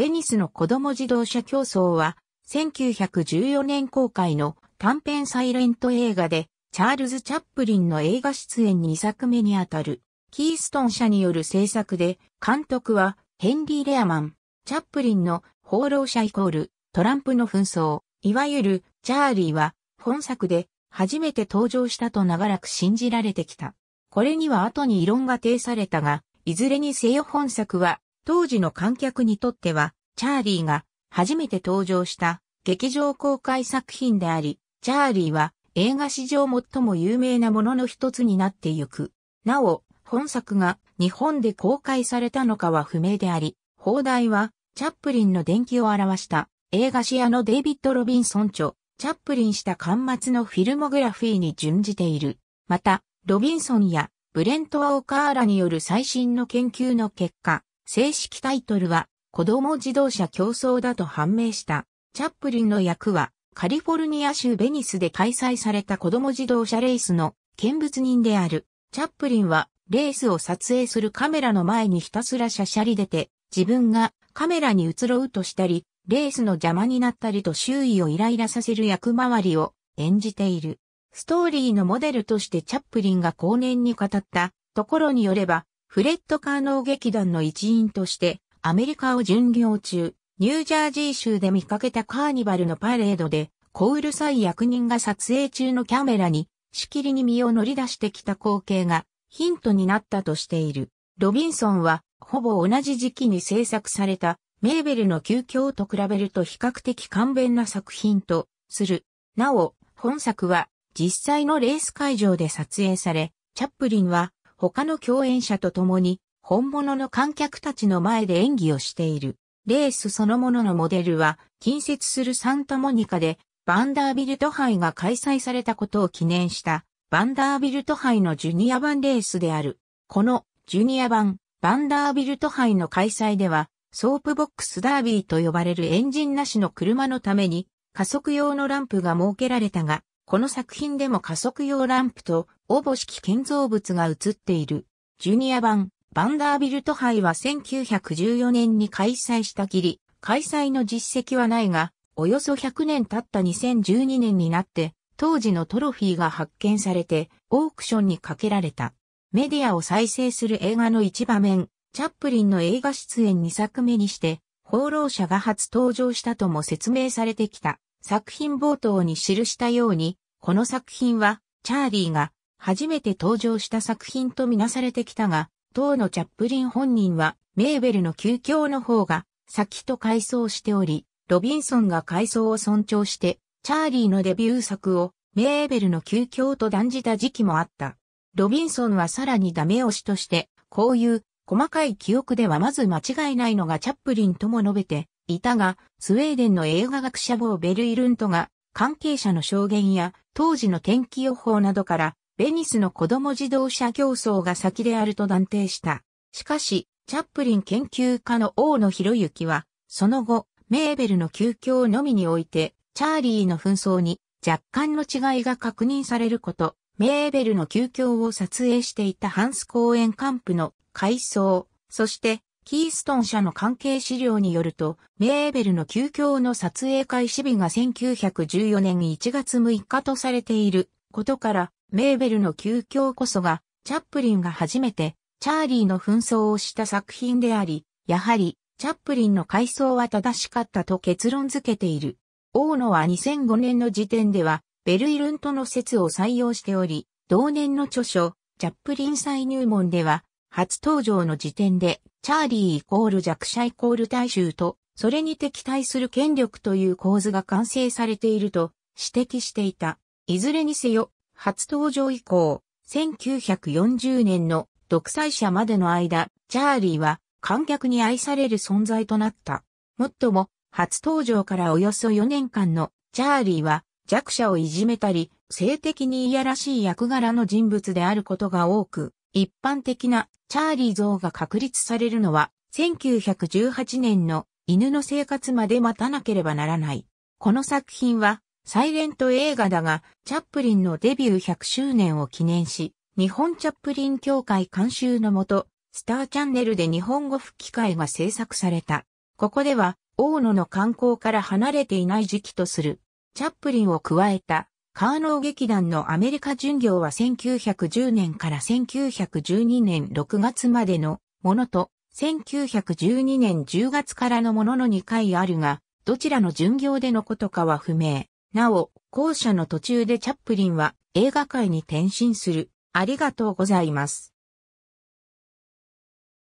ベニスの子供自動車競争は、1914年公開の短編サイレント映画で、チャールズ・チャップリンの映画出演2作目にあたる、キーストン社による制作で、監督はヘンリー・レアマン、チャップリンの放浪者イコール、トランプの紛争、いわゆるチャーリーは、本作で初めて登場したと長らく信じられてきた。これには後に異論が呈されたが、いずれにせよ本作は当時の観客にとっては、チャーリーが初めて登場した劇場公開作品であり、チャーリーは映画史上最も有名なものの一つになってゆく。なお、本作が日本で公開されたのかは不明であり、放題はチャップリンの伝記を表した映画シアのデイビッド・ロビンソン著、チャップリンした端末のフィルモグラフィーに準じている。また、ロビンソンやブレント・オーカーラによる最新の研究の結果、正式タイトルは子供自動車競争だと判明した。チャップリンの役はカリフォルニア州ベニスで開催された子供自動車レースの見物人である。チャップリンはレースを撮影するカメラの前にひたすらしゃしゃり出て自分がカメラに映ろうとしたり、レースの邪魔になったりと周囲をイライラさせる役回りを演じている。ストーリーのモデルとしてチャップリンが後年に語ったところによれば、フレッド・カーノー劇団の一員として、アメリカを巡業中、ニュージャージー州で見かけたカーニバルのパレードで、小うるさい役人が撮影中のキャメラに、しきりに身を乗り出してきた光景がヒントになったとしている。ロビンソンは、ほぼ同じ時期に制作された、メーベルの旧教と比べると比較的簡便な作品とする。なお、本作は実際のレース会場で撮影され、チャップリンは他の共演者と共に本物の観客たちの前で演技をしている。レースそのもののモデルは近接するサンタモニカでバンダービルト杯が開催されたことを記念したバンダービルト杯のジュニア版レースである。このジュニア版バンダービルト杯の開催ではソープボックスダービーと呼ばれるエンジンなしの車のために加速用のランプが設けられたが、この作品でも加速用ランプとおぼしき建造物が映っている。ジュニア版、バンダービルト杯は1914年に開催したきり、開催の実績はないが、およそ100年経った2012年になって、当時のトロフィーが発見されて、オークションにかけられた。メディアを再生する映画の一場面、チャップリンの映画出演2作目にして、放浪者が初登場したとも説明されてきた。作品冒頭に記したように、この作品は、チャーリーが初めて登場した作品とみなされてきたが、当のチャップリン本人は、メーベルの旧教の方が、先と回想しており、ロビンソンが回想を尊重して、チャーリーのデビュー作を、メーベルの旧教と断じた時期もあった。ロビンソンはさらにダメ押しとして、こういう細かい記憶ではまず間違いないのがチャップリンとも述べていたが、スウェーデンの映画学者ボーベルイルントが関係者の証言や当時の天気予報などからベニスの子供自動車競争が先であると断定した。しかし、チャップリン研究家の大野博之は、その後、メーベルの休教のみにおいて、チャーリーの紛争に若干の違いが確認されること、メーベルの休教を撮影していたハンス公園カンプの改装、そしてキーストン社の関係資料によると、メーベルの休教の撮影開始日が1914年1月6日とされていることから、メーベルの旧教こそが、チャップリンが初めて、チャーリーの紛争をした作品であり、やはり、チャップリンの回想は正しかったと結論付けている。大野は2005年の時点では、ベルイルントの説を採用しており、同年の著書、チャップリン再入門では、初登場の時点で、チャーリーイコール弱者イコール大衆と、それに敵対する権力という構図が完成されていると指摘していた。いずれにせよ、初登場以降、1940年の独裁者までの間、チャーリーは観客に愛される存在となった。もっとも、初登場からおよそ4年間のチャーリーは弱者をいじめたり、性的にいやらしい役柄の人物であることが多く、一般的なチャーリー像が確立されるのは、1918年の犬の生活まで待たなければならない。この作品は、サイレント映画だが、チャップリンのデビュー100周年を記念し、日本チャップリン協会監修のもと、スターチャンネルで日本語吹き替えが制作された。ここでは、大野の観光から離れていない時期とする、チャップリンを加えた、カーノー劇団のアメリカ巡業は1910年から1912年6月までのものと、1912年10月からのものの2回あるが、どちらの巡業でのことかは不明。なお、校舎の途中でチャップリンは映画界に転身する。ありがとうございます。